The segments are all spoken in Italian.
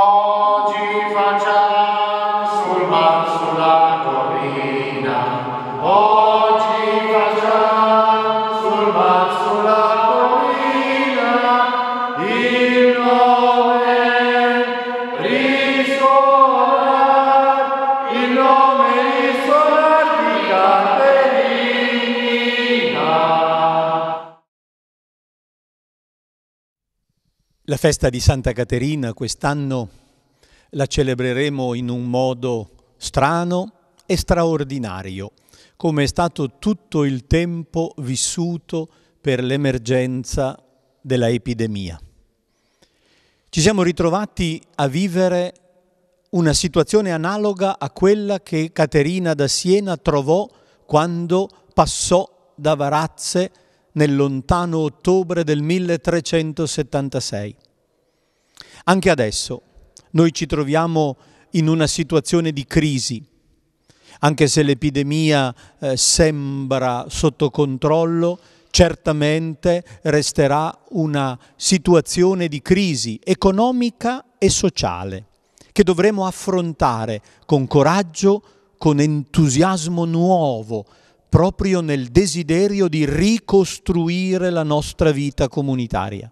Oggi facciamo La festa di Santa Caterina quest'anno la celebreremo in un modo strano e straordinario, come è stato tutto il tempo vissuto per l'emergenza della epidemia. Ci siamo ritrovati a vivere una situazione analoga a quella che Caterina da Siena trovò quando passò da Varazze nel lontano ottobre del 1376. Anche adesso noi ci troviamo in una situazione di crisi, anche se l'epidemia eh, sembra sotto controllo, certamente resterà una situazione di crisi economica e sociale che dovremo affrontare con coraggio, con entusiasmo nuovo, proprio nel desiderio di ricostruire la nostra vita comunitaria.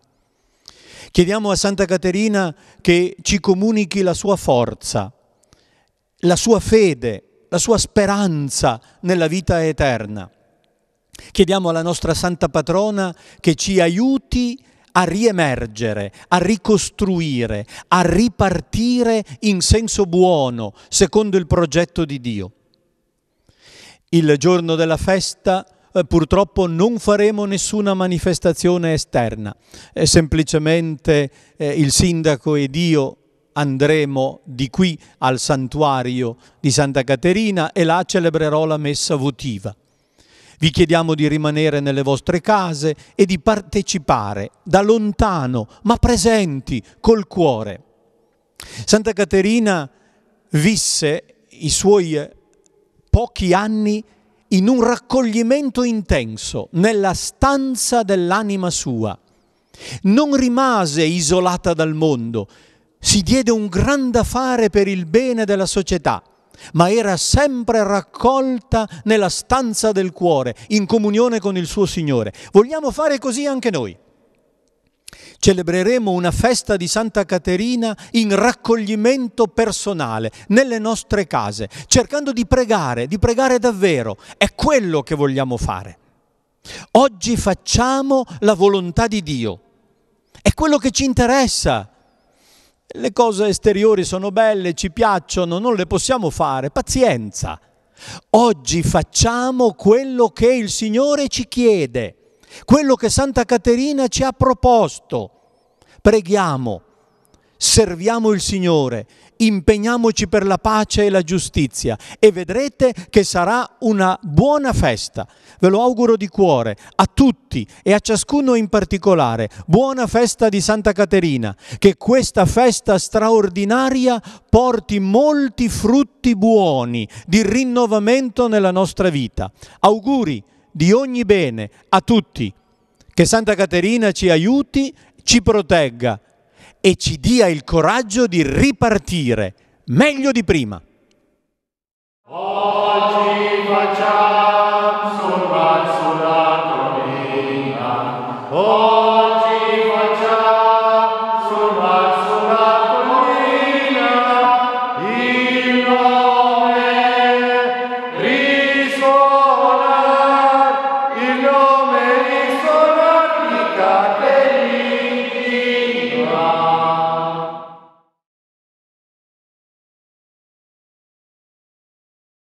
Chiediamo a Santa Caterina che ci comunichi la sua forza, la sua fede, la sua speranza nella vita eterna. Chiediamo alla nostra Santa Patrona che ci aiuti a riemergere, a ricostruire, a ripartire in senso buono, secondo il progetto di Dio. Il giorno della festa eh, purtroppo non faremo nessuna manifestazione esterna, eh, semplicemente eh, il sindaco ed io andremo di qui al santuario di Santa Caterina e là celebrerò la messa votiva. Vi chiediamo di rimanere nelle vostre case e di partecipare da lontano, ma presenti, col cuore. Santa Caterina visse i suoi pochi anni in un raccoglimento intenso nella stanza dell'anima sua. Non rimase isolata dal mondo, si diede un gran da fare per il bene della società, ma era sempre raccolta nella stanza del cuore, in comunione con il suo Signore. Vogliamo fare così anche noi. Celebreremo una festa di Santa Caterina in raccoglimento personale, nelle nostre case, cercando di pregare, di pregare davvero. È quello che vogliamo fare. Oggi facciamo la volontà di Dio. È quello che ci interessa. Le cose esteriori sono belle, ci piacciono, non le possiamo fare. Pazienza. Oggi facciamo quello che il Signore ci chiede. Quello che Santa Caterina ci ha proposto. Preghiamo, serviamo il Signore, impegniamoci per la pace e la giustizia e vedrete che sarà una buona festa. Ve lo auguro di cuore a tutti e a ciascuno in particolare. Buona festa di Santa Caterina, che questa festa straordinaria porti molti frutti buoni di rinnovamento nella nostra vita. Auguri! di ogni bene a tutti. Che Santa Caterina ci aiuti, ci protegga e ci dia il coraggio di ripartire meglio di prima.